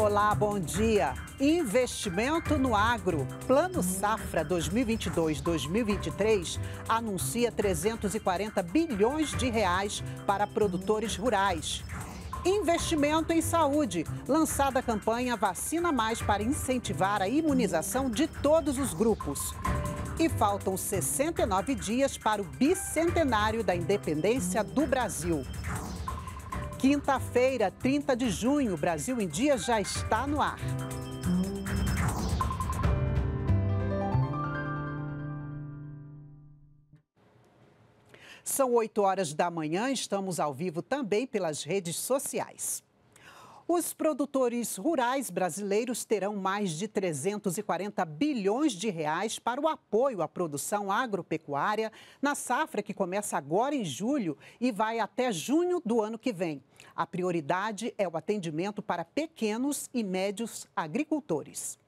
Olá, bom dia. Investimento no agro. Plano Safra 2022-2023 anuncia 340 bilhões de reais para produtores rurais. Investimento em saúde. Lançada a campanha Vacina Mais para incentivar a imunização de todos os grupos. E faltam 69 dias para o bicentenário da independência do Brasil. Quinta-feira, 30 de junho, Brasil em Dia já está no ar. São 8 horas da manhã, estamos ao vivo também pelas redes sociais. Os produtores rurais brasileiros terão mais de 340 bilhões de reais para o apoio à produção agropecuária na safra que começa agora em julho e vai até junho do ano que vem. A prioridade é o atendimento para pequenos e médios agricultores.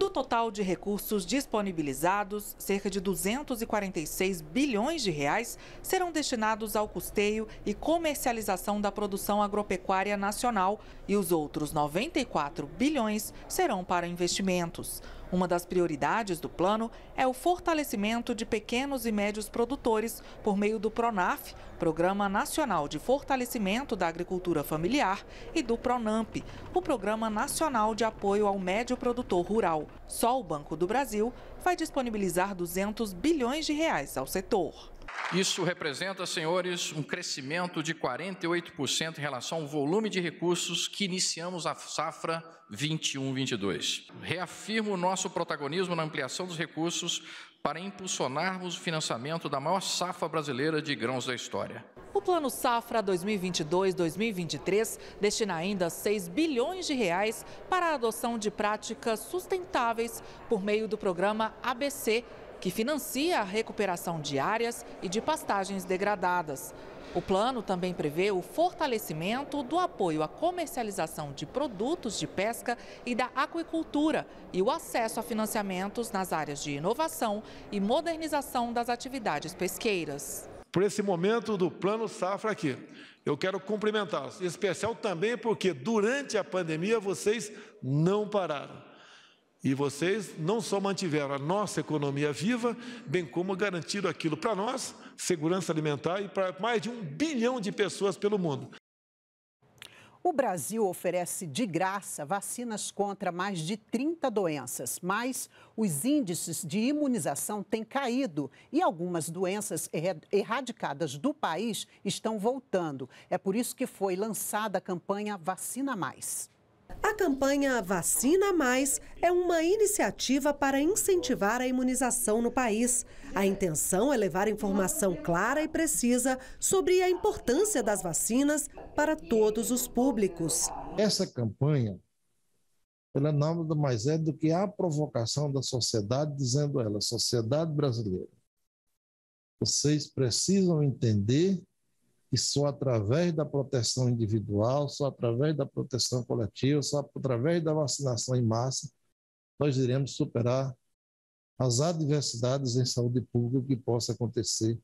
Do total de recursos disponibilizados, cerca de 246 bilhões de reais serão destinados ao custeio e comercialização da produção agropecuária nacional e os outros 94 bilhões serão para investimentos. Uma das prioridades do plano é o fortalecimento de pequenos e médios produtores por meio do PRONAF, Programa Nacional de Fortalecimento da Agricultura Familiar, e do PRONAMP, o Programa Nacional de Apoio ao Médio Produtor Rural. Só o Banco do Brasil vai disponibilizar 200 bilhões de reais ao setor. Isso representa, senhores, um crescimento de 48% em relação ao volume de recursos que iniciamos a safra 21-22. Reafirmo o nosso protagonismo na ampliação dos recursos para impulsionarmos o financiamento da maior safra brasileira de grãos da história. O Plano Safra 2022-2023 destina ainda 6 bilhões de reais para a adoção de práticas sustentáveis por meio do programa ABC que financia a recuperação de áreas e de pastagens degradadas. O plano também prevê o fortalecimento do apoio à comercialização de produtos de pesca e da aquicultura e o acesso a financiamentos nas áreas de inovação e modernização das atividades pesqueiras. Por esse momento do Plano Safra aqui, eu quero cumprimentá-los, em especial também porque durante a pandemia vocês não pararam e vocês não só mantiveram a nossa economia viva, bem como garantiram aquilo para nós, segurança alimentar, e para mais de um bilhão de pessoas pelo mundo. O Brasil oferece de graça vacinas contra mais de 30 doenças, mas os índices de imunização têm caído e algumas doenças erradicadas do país estão voltando. É por isso que foi lançada a campanha Vacina Mais. A campanha Vacina Mais é uma iniciativa para incentivar a imunização no país. A intenção é levar informação clara e precisa sobre a importância das vacinas para todos os públicos. Essa campanha ela é nada mais é do que a provocação da sociedade, dizendo ela, sociedade brasileira, vocês precisam entender e só através da proteção individual, só através da proteção coletiva, só através da vacinação em massa, nós iremos superar as adversidades em saúde pública que possa acontecer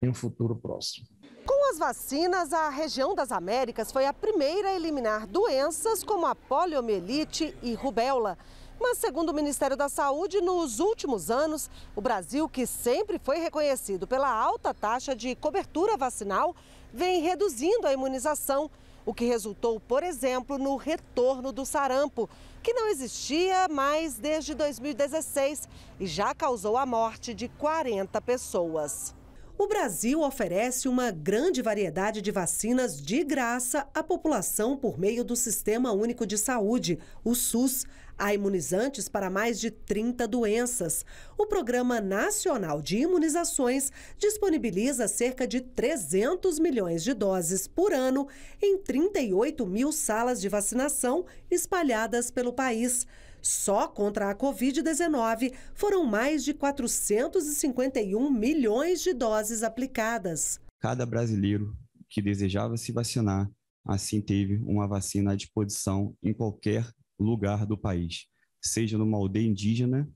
em um futuro próximo. Com as vacinas, a região das Américas foi a primeira a eliminar doenças como a poliomielite e rubéola. Mas, segundo o Ministério da Saúde, nos últimos anos, o Brasil, que sempre foi reconhecido pela alta taxa de cobertura vacinal, vem reduzindo a imunização, o que resultou, por exemplo, no retorno do sarampo, que não existia mais desde 2016 e já causou a morte de 40 pessoas. O Brasil oferece uma grande variedade de vacinas de graça à população por meio do Sistema Único de Saúde, o SUS. Há imunizantes para mais de 30 doenças. O Programa Nacional de Imunizações disponibiliza cerca de 300 milhões de doses por ano em 38 mil salas de vacinação espalhadas pelo país. Só contra a Covid-19 foram mais de 451 milhões de doses aplicadas. Cada brasileiro que desejava se vacinar, assim teve uma vacina à disposição em qualquer lugar do país, seja numa aldeia indígena,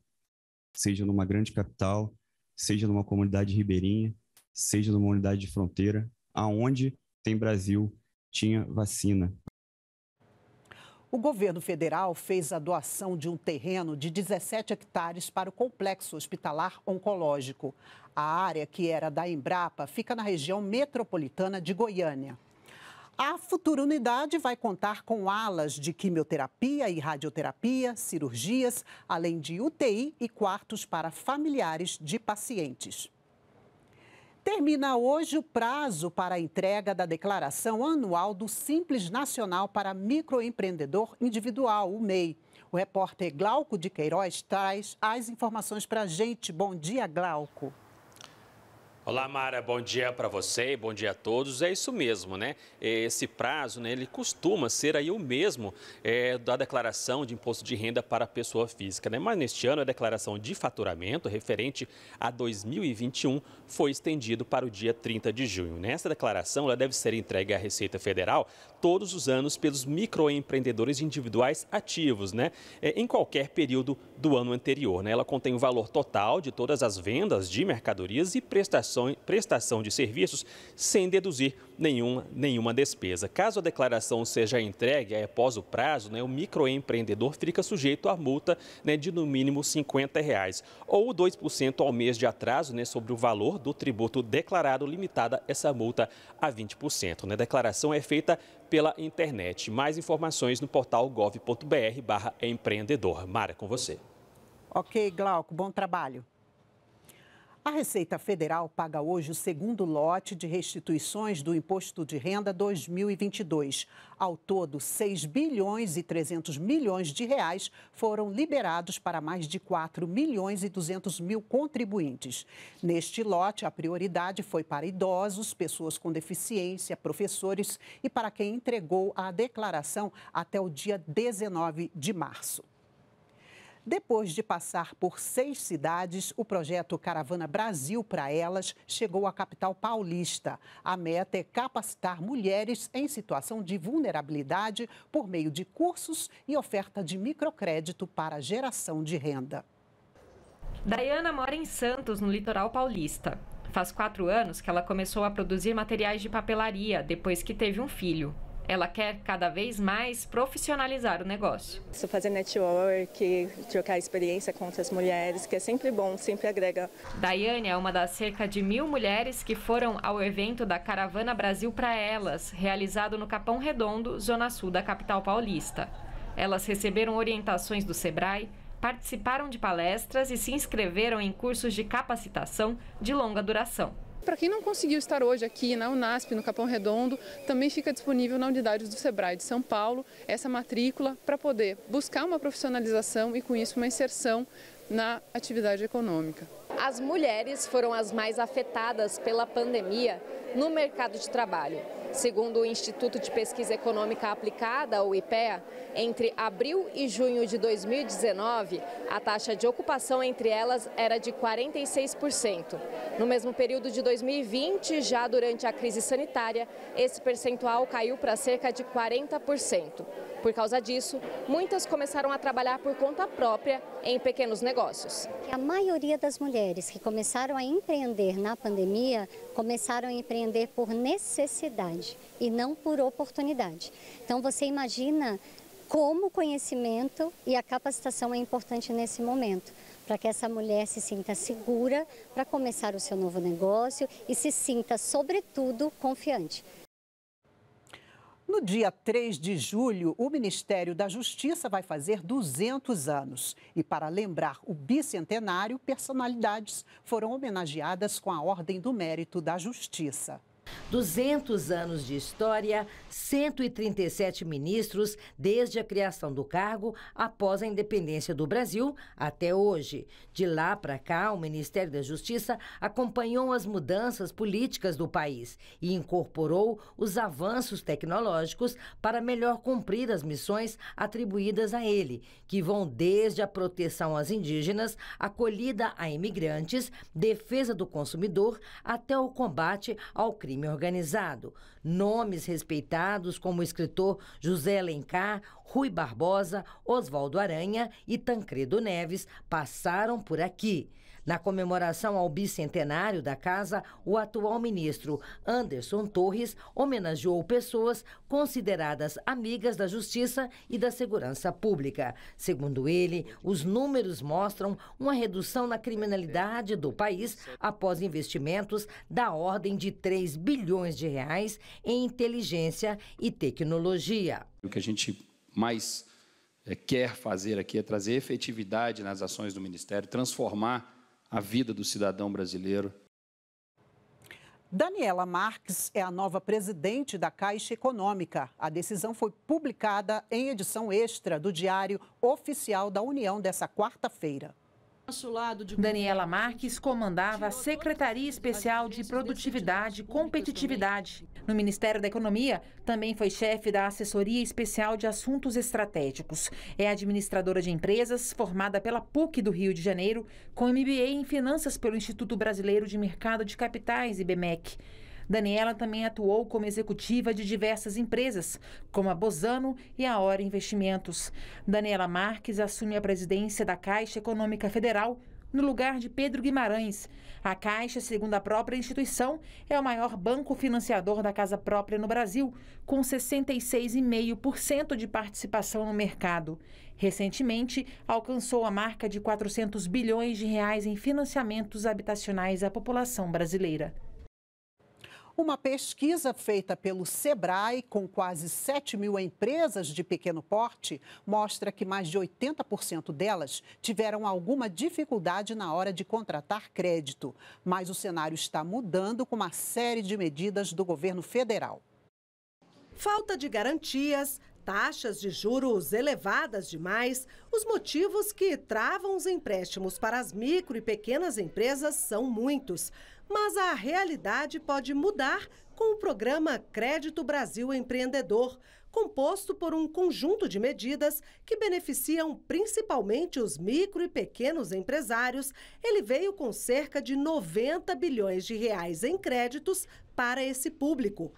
seja numa grande capital, seja numa comunidade ribeirinha, seja numa unidade de fronteira, aonde tem Brasil tinha vacina. O governo federal fez a doação de um terreno de 17 hectares para o complexo hospitalar oncológico. A área, que era da Embrapa, fica na região metropolitana de Goiânia. A futura unidade vai contar com alas de quimioterapia e radioterapia, cirurgias, além de UTI e quartos para familiares de pacientes. Termina hoje o prazo para a entrega da declaração anual do Simples Nacional para Microempreendedor Individual, o MEI. O repórter Glauco de Queiroz traz as informações para a gente. Bom dia, Glauco. Olá, Mara, bom dia para você e bom dia a todos. É isso mesmo, né? Esse prazo, né, ele costuma ser aí o mesmo é, da declaração de imposto de renda para a pessoa física, né? Mas neste ano a declaração de faturamento referente a 2021 foi estendido para o dia 30 de junho. Nessa declaração, ela deve ser entregue à Receita Federal todos os anos pelos microempreendedores individuais ativos, né? É, em qualquer período do ano anterior, né? Ela contém o valor total de todas as vendas de mercadorias e prestações prestação, prestação de serviços sem deduzir nenhuma, nenhuma despesa. Caso a declaração seja entregue após o prazo, né, o microempreendedor fica sujeito à multa né, de no mínimo R$ 50,00 reais, ou 2% ao mês de atraso né, sobre o valor do tributo declarado, limitada essa multa a 20%. Né? A declaração é feita pela internet. Mais informações no portal gov.br/empreendedor. Mara, com você. Ok, Glauco, bom trabalho. A Receita Federal paga hoje o segundo lote de restituições do Imposto de Renda 2022. Ao todo, 6 bilhões e 300 milhões de reais foram liberados para mais de 4 milhões e 200 mil contribuintes. Neste lote, a prioridade foi para idosos, pessoas com deficiência, professores e para quem entregou a declaração até o dia 19 de março. Depois de passar por seis cidades, o projeto Caravana Brasil para Elas chegou à capital paulista. A meta é capacitar mulheres em situação de vulnerabilidade por meio de cursos e oferta de microcrédito para geração de renda. Dayana mora em Santos, no litoral paulista. Faz quatro anos que ela começou a produzir materiais de papelaria depois que teve um filho. Ela quer cada vez mais profissionalizar o negócio. Isso fazer network, trocar experiência com outras mulheres, que é sempre bom, sempre agrega. Daiane é uma das cerca de mil mulheres que foram ao evento da Caravana Brasil para Elas, realizado no Capão Redondo, zona sul da capital paulista. Elas receberam orientações do Sebrae, participaram de palestras e se inscreveram em cursos de capacitação de longa duração. Para quem não conseguiu estar hoje aqui na Unasp, no Capão Redondo, também fica disponível na unidade do Sebrae de São Paulo essa matrícula para poder buscar uma profissionalização e, com isso, uma inserção na atividade econômica. As mulheres foram as mais afetadas pela pandemia no mercado de trabalho. Segundo o Instituto de Pesquisa Econômica Aplicada, o IPEA, entre abril e junho de 2019, a taxa de ocupação entre elas era de 46%. No mesmo período de 2020, já durante a crise sanitária, esse percentual caiu para cerca de 40%. Por causa disso, muitas começaram a trabalhar por conta própria em pequenos negócios. A maioria das mulheres que começaram a empreender na pandemia começaram a empreender por necessidade e não por oportunidade. Então você imagina como o conhecimento e a capacitação é importante nesse momento, para que essa mulher se sinta segura para começar o seu novo negócio e se sinta, sobretudo, confiante. No dia 3 de julho, o Ministério da Justiça vai fazer 200 anos. E para lembrar o bicentenário, personalidades foram homenageadas com a Ordem do Mérito da Justiça. 200 anos de história, 137 ministros desde a criação do cargo após a independência do Brasil até hoje. De lá para cá, o Ministério da Justiça acompanhou as mudanças políticas do país e incorporou os avanços tecnológicos para melhor cumprir as missões atribuídas a ele, que vão desde a proteção às indígenas, acolhida a imigrantes, defesa do consumidor, até o combate ao crime crime organizado. Nomes respeitados como o escritor José Alencar, Rui Barbosa, Oswaldo Aranha e Tancredo Neves passaram por aqui. Na comemoração ao bicentenário da casa, o atual ministro Anderson Torres homenageou pessoas consideradas amigas da justiça e da segurança pública. Segundo ele, os números mostram uma redução na criminalidade do país após investimentos da ordem de 3 bilhões de reais em inteligência e tecnologia. O que a gente mais eh, quer fazer aqui é trazer efetividade nas ações do Ministério, transformar a vida do cidadão brasileiro. Daniela Marques é a nova presidente da Caixa Econômica. A decisão foi publicada em edição extra do Diário Oficial da União dessa quarta-feira. Daniela Marques comandava a Secretaria Especial de Produtividade e Competitividade. No Ministério da Economia, também foi chefe da Assessoria Especial de Assuntos Estratégicos. É administradora de empresas, formada pela PUC do Rio de Janeiro, com MBA em Finanças pelo Instituto Brasileiro de Mercado de Capitais, IBMEC. Daniela também atuou como executiva de diversas empresas, como a Bozano e a Hora Investimentos. Daniela Marques assume a presidência da Caixa Econômica Federal no lugar de Pedro Guimarães. A Caixa, segundo a própria instituição, é o maior banco financiador da casa própria no Brasil, com 66,5% de participação no mercado. Recentemente, alcançou a marca de 400 bilhões de reais em financiamentos habitacionais à população brasileira. Uma pesquisa feita pelo Sebrae, com quase 7 mil empresas de pequeno porte, mostra que mais de 80% delas tiveram alguma dificuldade na hora de contratar crédito. Mas o cenário está mudando com uma série de medidas do governo federal. Falta de garantias, taxas de juros elevadas demais, os motivos que travam os empréstimos para as micro e pequenas empresas são muitos. Mas a realidade pode mudar com o programa Crédito Brasil Empreendedor, composto por um conjunto de medidas que beneficiam principalmente os micro e pequenos empresários. Ele veio com cerca de 90 bilhões de reais em créditos para esse público.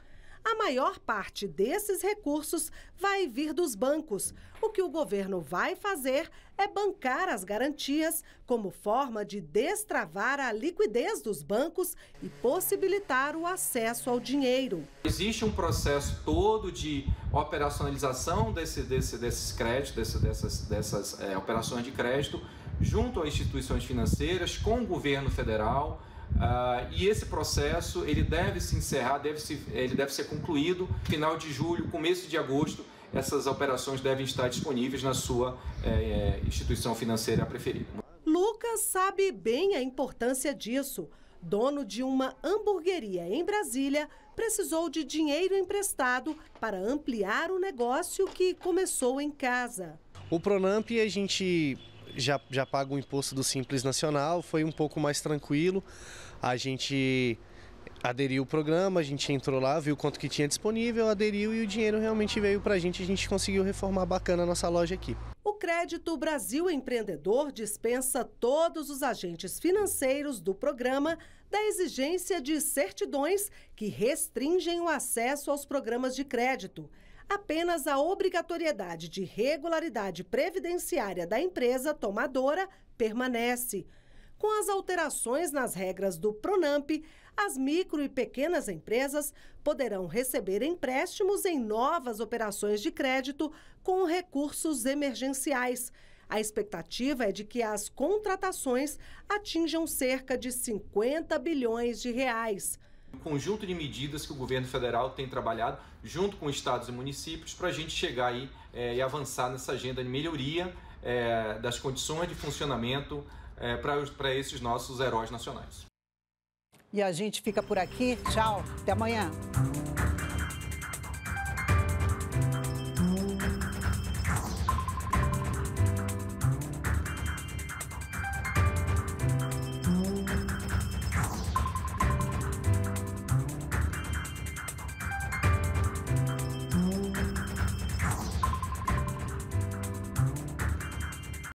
A maior parte desses recursos vai vir dos bancos. O que o governo vai fazer é bancar as garantias como forma de destravar a liquidez dos bancos e possibilitar o acesso ao dinheiro. Existe um processo todo de operacionalização desse, desse, desses créditos, desse, dessas, dessas é, operações de crédito, junto a instituições financeiras, com o governo federal Uh, e esse processo ele deve se encerrar, deve se, ele deve ser concluído final de julho, começo de agosto. Essas operações devem estar disponíveis na sua é, instituição financeira preferida. Lucas sabe bem a importância disso. Dono de uma hamburgueria em Brasília, precisou de dinheiro emprestado para ampliar o negócio que começou em casa. O Pronamp a gente já, já paga o imposto do Simples Nacional, foi um pouco mais tranquilo. A gente aderiu o programa, a gente entrou lá, viu quanto que tinha disponível, aderiu e o dinheiro realmente veio para a gente, a gente conseguiu reformar bacana a nossa loja aqui. O Crédito Brasil Empreendedor dispensa todos os agentes financeiros do programa da exigência de certidões que restringem o acesso aos programas de crédito apenas a obrigatoriedade de regularidade previdenciária da empresa tomadora permanece. Com as alterações nas regras do Pronamp, as micro e pequenas empresas poderão receber empréstimos em novas operações de crédito com recursos emergenciais. A expectativa é de que as contratações atinjam cerca de 50 bilhões de reais um conjunto de medidas que o governo federal tem trabalhado junto com estados e municípios para a gente chegar aí é, e avançar nessa agenda de melhoria é, das condições de funcionamento é, eh, para esses nossos heróis nacionais. E a gente fica por aqui. Tchau, até amanhã.